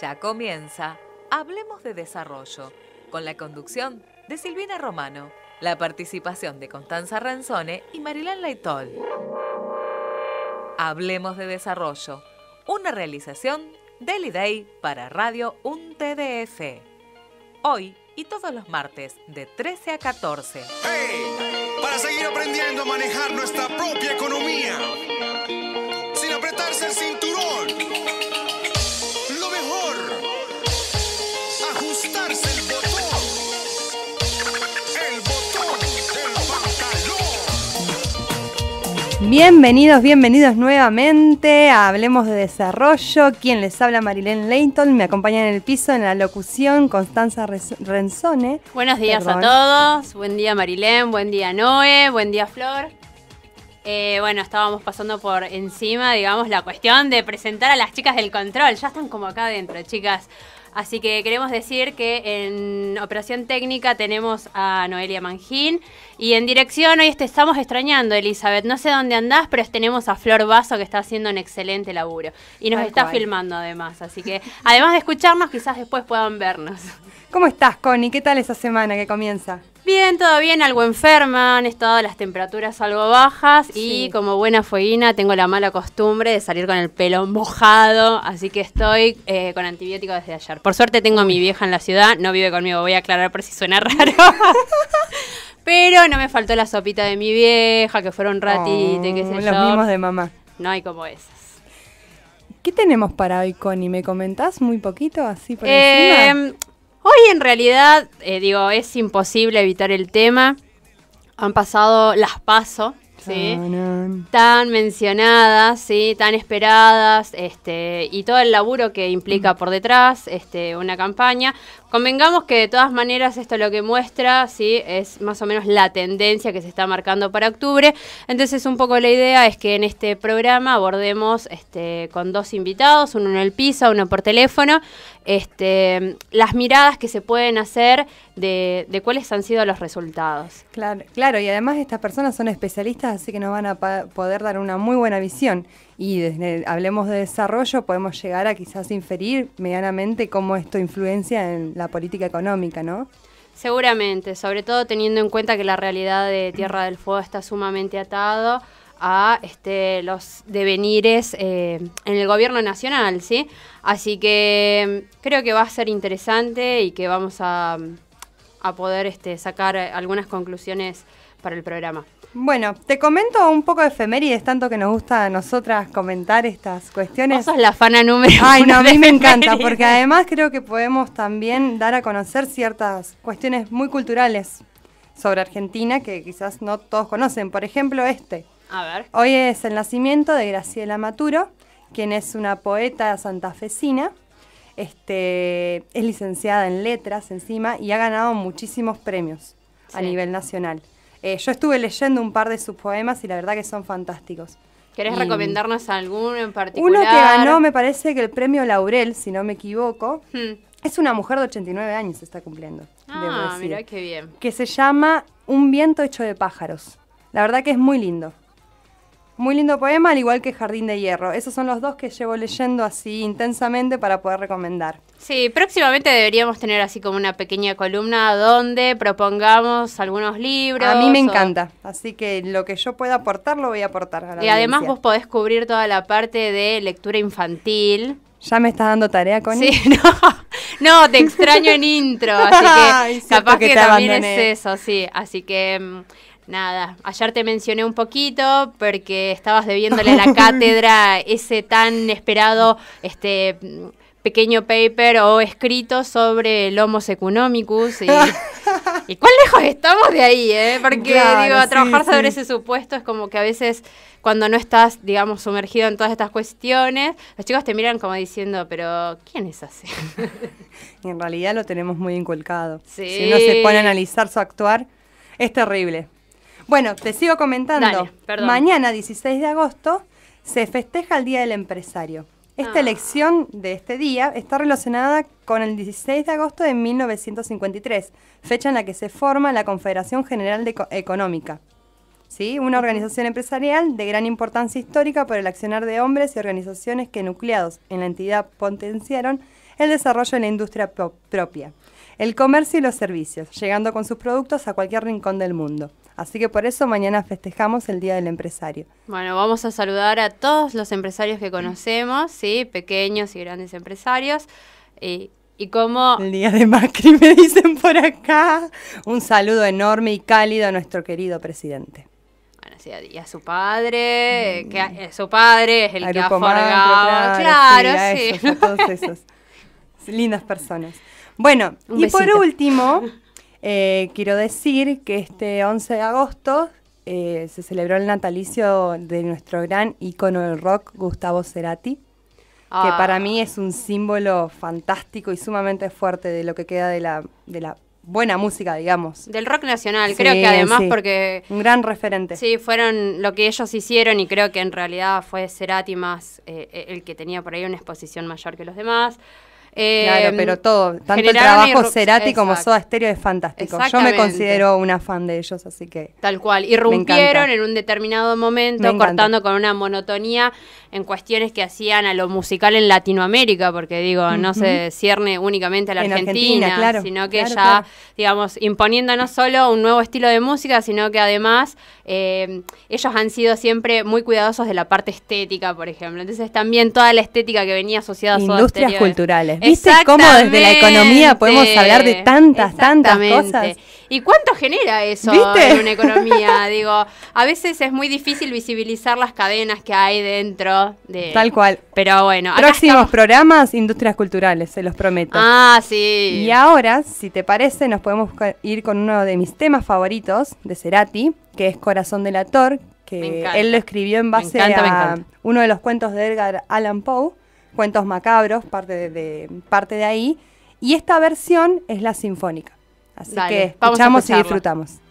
Ya comienza Hablemos de Desarrollo, con la conducción de Silvina Romano, la participación de Constanza Ranzone y Marilán Leitol. Hablemos de Desarrollo, una realización del IDEI para Radio 1TDF. Hoy y todos los martes de 13 a 14. ¡Hey! Para seguir aprendiendo a manejar nuestra propia economía. Sin apretarse el Bienvenidos, bienvenidos nuevamente a Hablemos de Desarrollo. Quien les habla, Marilén Leighton. Me acompaña en el piso en la locución Constanza Renzone. Buenos días a todos. Buen día, Marilén. Buen día, Noé. Buen día, Flor. Eh, bueno, estábamos pasando por encima, digamos, la cuestión de presentar a las chicas del control. Ya están como acá adentro, chicas. Así que queremos decir que en operación técnica tenemos a Noelia Mangín y en dirección hoy te estamos extrañando, Elizabeth. No sé dónde andás, pero tenemos a Flor Vaso que está haciendo un excelente laburo y nos está filmando además. Así que además de escucharnos, quizás después puedan vernos. ¿Cómo estás, Connie? ¿Qué tal esa semana que comienza? Bien, todo bien, algo enferma, han estado las temperaturas algo bajas y como buena fueguina tengo la mala costumbre de salir con el pelo mojado, así que estoy eh, con antibiótico desde ayer. Por suerte tengo a mi vieja en la ciudad, no vive conmigo, voy a aclarar por si suena raro. Pero no me faltó la sopita de mi vieja, que fueron ratito, que se oh, Los mismos de mamá. No hay como esas. ¿Qué tenemos para hoy, Connie? ¿Me comentás muy poquito así por eh, Hoy en realidad, eh, digo, es imposible evitar el tema. Han pasado las paso, tan mencionadas, ¿sí? tan esperadas, este, y todo el laburo que implica por detrás este, una campaña. Convengamos que de todas maneras esto lo que muestra ¿sí? es más o menos la tendencia que se está marcando para octubre. Entonces un poco la idea es que en este programa abordemos este, con dos invitados, uno en el piso, uno por teléfono, este, las miradas que se pueden hacer de, cuáles han sido los resultados. Claro, claro, y además estas personas son especialistas, así que nos van a poder dar una muy buena visión. Y desde hablemos de desarrollo, podemos llegar a quizás inferir medianamente cómo esto influencia en la política económica, ¿no? Seguramente, sobre todo teniendo en cuenta que la realidad de Tierra del Fuego está sumamente atado a este, los devenires eh, en el gobierno nacional, ¿sí? Así que mm, creo que va a ser interesante y que vamos a, mm, a poder este, sacar eh, algunas conclusiones para el programa. Bueno, te comento un poco de efemérides, tanto que nos gusta a nosotras comentar estas cuestiones. Vos la fana número Ay, no, a mí me encanta, porque además creo que podemos también dar a conocer ciertas cuestiones muy culturales sobre Argentina que quizás no todos conocen. Por ejemplo, este. A ver. Hoy es el nacimiento de Graciela Maturo, quien es una poeta santafesina este, es licenciada en letras encima y ha ganado muchísimos premios a nivel nacional. Eh, yo estuve leyendo un par de sus poemas y la verdad que son fantásticos. ¿Querés recomendarnos alguno en particular? Uno que ganó, me parece que el premio Laurel, si no me equivoco. Hmm. Es una mujer de 89 años, está cumpliendo. Ah, mira qué bien. Que se llama Un viento hecho de pájaros. La verdad que es muy lindo. Muy lindo poema, al igual que Jardín de Hierro. Esos son los dos que llevo leyendo así intensamente para poder recomendar. Sí, próximamente deberíamos tener así como una pequeña columna donde propongamos algunos libros. A mí me encanta, así que lo que yo pueda aportar lo voy a aportar. y además vos podés cubrir toda la parte de lectura infantil. Ya me estás dando tarea con Sí, no. te extraño en intro, así que capaz que, también es eso, sí. Así que mm, Nada, ayer te mencioné un poquito porque estabas debiéndole a la cátedra ese tan esperado este pequeño paper o escrito sobre el Homo economicus y, y cuán lejos estamos de ahí, ¿eh? Porque digo, trabajar sobre ese supuesto es como que a veces cuando no estás, digamos, sumergido en todas estas cuestiones, los chicos te miran como diciendo, pero ¿quién es así? y en realidad lo tenemos muy inculcado. Si uno se pone a analizar su actuar, es terrible. Bueno, te sigo comentando. Mañana, 16 de agosto, se festeja el Día del Empresario. Esta ah. elección de este día está relacionada con el 16 de agosto de 1953, fecha en la que se forma la Confederación General de Económica. ¿Sí? Una organización empresarial de gran importancia histórica por el accionar de hombres y organizaciones que nucleados en la entidad potenciaron el desarrollo de la industria propia el comercio y los servicios, llegando con sus productos a cualquier rincón del mundo. Así que por eso mañana festejamos el Día del Empresario. Bueno, vamos a saludar a todos los empresarios que conocemos, ¿sí? pequeños y grandes empresarios. Y, como... El Día de Macri, me dicen por acá. Un saludo enorme y cálido a nuestro querido presidente. Bueno, sí, a su padre, mm. que eh, su padre es el que ha Claro, sí. a todos esos. Lindas personas. Bueno, y por último, eh, quiero decir que este 11 de agosto eh, se celebró el natalicio de nuestro gran ícono del rock, Gustavo Cerati que ah. para mí es un símbolo fantástico y sumamente fuerte de lo que queda de la, de la buena música, digamos. Del rock nacional, creo que además porque... Un gran referente. Sí, fueron lo que ellos hicieron y creo que en realidad fue Cerati más eh, el que tenía por ahí una exposición mayor que los demás claro, eh, pero todo, tanto el trabajo Cerati como Soda Stereo es fantástico. Yo me considero una fan de ellos, así que. Tal cual, irrumpieron en un determinado momento, cortando con una monotonía en cuestiones que hacían a lo musical en Latinoamérica, porque digo, no se cierne únicamente a la Argentina, sino que ya, digamos, imponiendo no solo un nuevo estilo de música, sino que además eh, ellos han sido siempre muy cuidadosos de la parte estética, por ejemplo. Entonces también toda la estética que venía asociada a Industrias culturales. ¿Viste cómo desde la economía podemos hablar de tantas, tantas cosas? ¿Y cuánto genera eso en una economía? Digo, a veces es muy difícil visibilizar las cadenas que hay dentro de... Tal cual. Pero bueno. Próximos programas, industrias culturales, se los prometo. Ah, sí. Y ahora, si te parece, nos podemos ir con uno de mis temas favoritos de Cerati, que es Corazón del Ator, que él lo escribió en base a uno de los cuentos de Edgar Allan Poe cuentos macabros, parte de, parte de ahí. Y esta versión es la sinfónica. Así que escuchamos y disfrutamos.